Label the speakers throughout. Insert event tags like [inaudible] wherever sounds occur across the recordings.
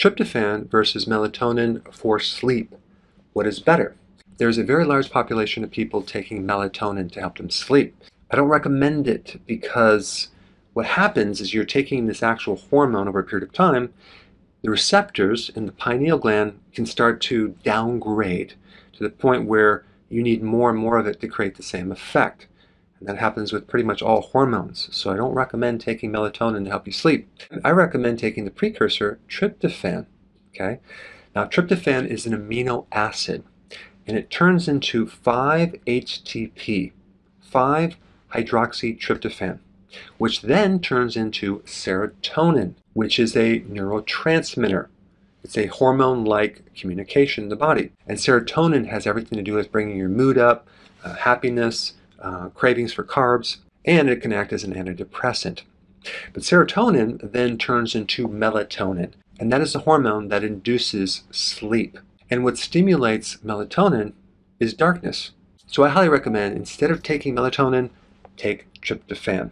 Speaker 1: Tryptophan versus melatonin for sleep. What is better? There's a very large population of people taking melatonin to help them sleep. I don't recommend it because what happens is you're taking this actual hormone over a period of time. The receptors in the pineal gland can start to downgrade to the point where you need more and more of it to create the same effect. And that happens with pretty much all hormones. So I don't recommend taking melatonin to help you sleep. I recommend taking the precursor tryptophan. Okay. Now tryptophan is an amino acid and it turns into 5-HTP, 5-hydroxytryptophan, which then turns into serotonin, which is a neurotransmitter. It's a hormone-like communication in the body. And serotonin has everything to do with bringing your mood up, uh, happiness, uh, cravings for carbs, and it can act as an antidepressant. But serotonin then turns into melatonin, and that is the hormone that induces sleep. And what stimulates melatonin is darkness. So I highly recommend instead of taking melatonin, take tryptophan.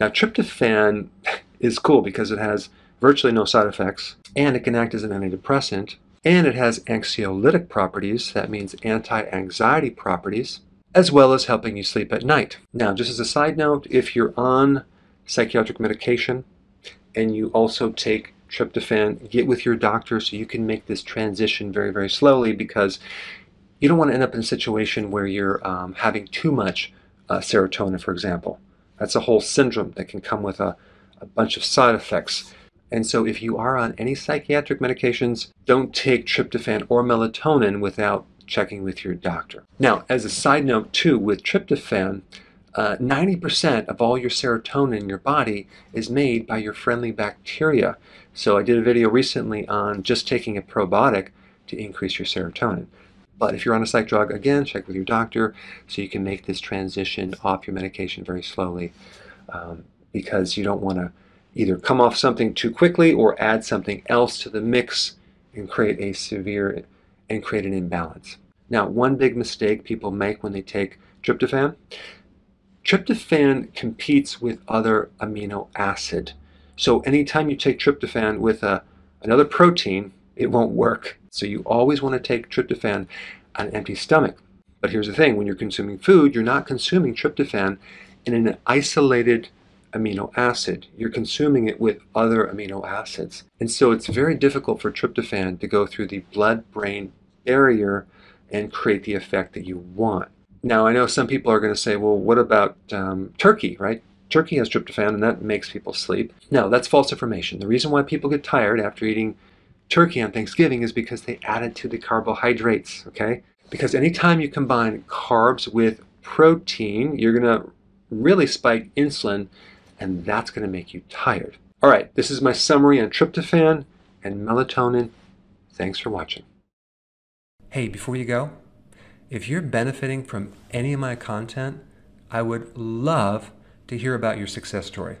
Speaker 1: Now, tryptophan [laughs] is cool because it has virtually no side effects, and it can act as an antidepressant, and it has anxiolytic properties, that means anti anxiety properties, as well as helping you sleep at night. Now, just as a side note, if you're on psychiatric medication and you also take tryptophan, get with your doctor so you can make this transition very, very slowly because you don't want to end up in a situation where you're um, having too much uh, serotonin, for example. That's a whole syndrome that can come with a, a bunch of side effects. And so if you are on any psychiatric medications, don't take tryptophan or melatonin without checking with your doctor. Now, as a side note too, with tryptophan, 90% uh, of all your serotonin in your body is made by your friendly bacteria. So I did a video recently on just taking a probiotic to increase your serotonin. But if you're on a psych drug, again, check with your doctor so you can make this transition off your medication very slowly um, because you don't want to either come off something too quickly or add something else to the mix and create a severe and create an imbalance. Now, one big mistake people make when they take tryptophan, tryptophan competes with other amino acid. So anytime you take tryptophan with a, uh, another protein, it won't work. So you always want to take tryptophan on an empty stomach. But here's the thing, when you're consuming food, you're not consuming tryptophan in an isolated amino acid. You're consuming it with other amino acids. And so it's very difficult for tryptophan to go through the blood-brain area and create the effect that you want. Now, I know some people are going to say, well, what about um, turkey, right? Turkey has tryptophan and that makes people sleep. No, that's false information. The reason why people get tired after eating turkey on Thanksgiving is because they add it to the carbohydrates, okay? Because anytime you combine carbs with protein, you're going to really spike insulin and that's going to make you tired. All right, this is my summary on tryptophan and melatonin. Thanks for watching. Hey, before you go, if you're benefiting from any of my content, I would love to hear about your success story.